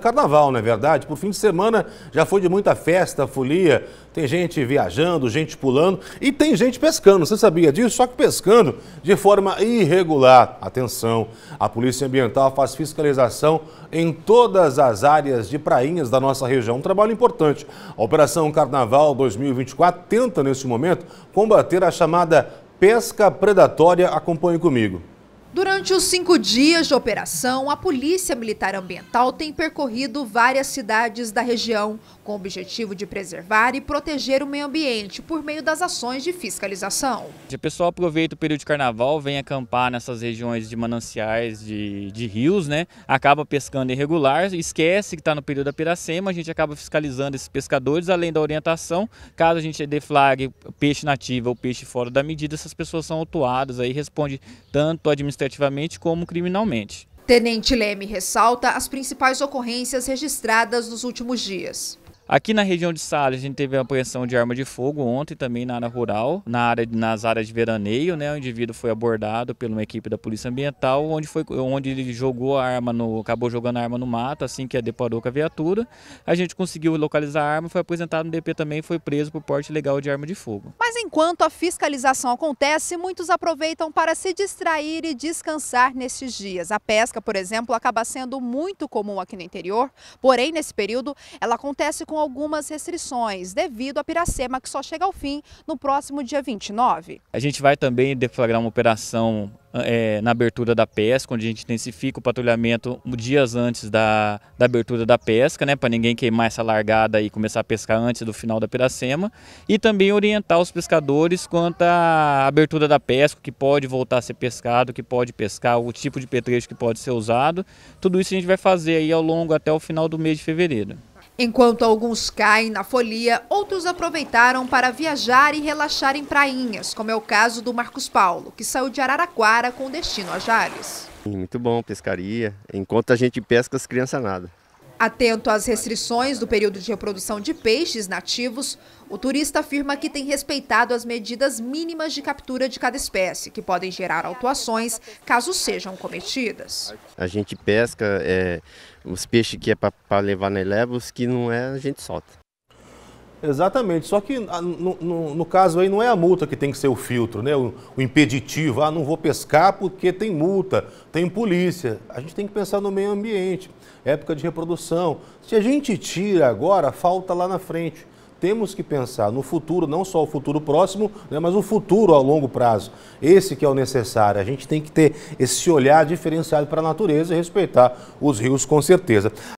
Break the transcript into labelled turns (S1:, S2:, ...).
S1: Carnaval, não é verdade? Por fim de semana já foi de muita festa, folia, tem gente viajando, gente pulando e tem gente pescando. Você sabia disso? Só que pescando de forma irregular. Atenção, a Polícia Ambiental faz fiscalização em todas as áreas de prainhas da nossa região. Um trabalho importante. A Operação Carnaval 2024 tenta, neste momento, combater a chamada pesca predatória. Acompanhe comigo.
S2: Durante os cinco dias de operação, a Polícia Militar Ambiental tem percorrido várias cidades da região, com o objetivo de preservar e proteger o meio ambiente por meio das ações de fiscalização.
S3: O pessoal aproveita o período de carnaval, vem acampar nessas regiões de mananciais, de, de rios, né? acaba pescando irregular, esquece que está no período da piracema, a gente acaba fiscalizando esses pescadores, além da orientação, caso a gente deflagre peixe nativo ou peixe fora da medida, essas pessoas são autuadas, aí responde tanto a administração administrativamente como criminalmente.
S2: Tenente Leme ressalta as principais ocorrências registradas nos últimos dias.
S3: Aqui na região de Salles, a gente teve uma apreensão de arma de fogo ontem também na área rural, na área, nas áreas de veraneio, né? O indivíduo foi abordado por uma equipe da Polícia Ambiental, onde, foi, onde ele jogou a arma no. acabou jogando a arma no mato, assim que a deparou com a viatura. A gente conseguiu localizar a arma, foi apresentado no DP também e foi preso por porte legal de arma de fogo.
S2: Mas enquanto a fiscalização acontece, muitos aproveitam para se distrair e descansar nesses dias. A pesca, por exemplo, acaba sendo muito comum aqui no interior, porém, nesse período, ela acontece com algumas restrições, devido à Piracema, que só chega ao fim no próximo dia 29.
S3: A gente vai também deflagrar uma operação é, na abertura da pesca, onde a gente intensifica o patrulhamento dias antes da, da abertura da pesca, né, para ninguém queimar essa largada e começar a pescar antes do final da piracema, e também orientar os pescadores quanto à abertura da pesca, que pode voltar a ser pescado, que pode pescar, o tipo de petrecho que pode ser usado. Tudo isso a gente vai fazer aí ao longo até o final do mês de fevereiro.
S2: Enquanto alguns caem na folia, outros aproveitaram para viajar e relaxar em prainhas, como é o caso do Marcos Paulo, que saiu de Araraquara com destino a Jales.
S4: Muito bom, pescaria. Enquanto a gente pesca, as crianças nada.
S2: Atento às restrições do período de reprodução de peixes nativos, o turista afirma que tem respeitado as medidas mínimas de captura de cada espécie, que podem gerar autuações caso sejam cometidas.
S4: A gente pesca é, os peixes que é para levar na eleva, os que não é, a gente solta.
S1: Exatamente, só que ah, no, no, no, caso aí não é a multa que tem que ser o filtro, né? O, o, impeditivo, ah, não vou pescar porque tem multa, tem polícia. A gente tem que pensar no meio ambiente, época de reprodução. Se a gente tira agora, falta lá na frente. Temos que pensar no futuro, não só o futuro próximo, né, mas o futuro a longo prazo. Esse que é o necessário. A gente tem que ter esse olhar diferenciado para a natureza e respeitar os rios com certeza.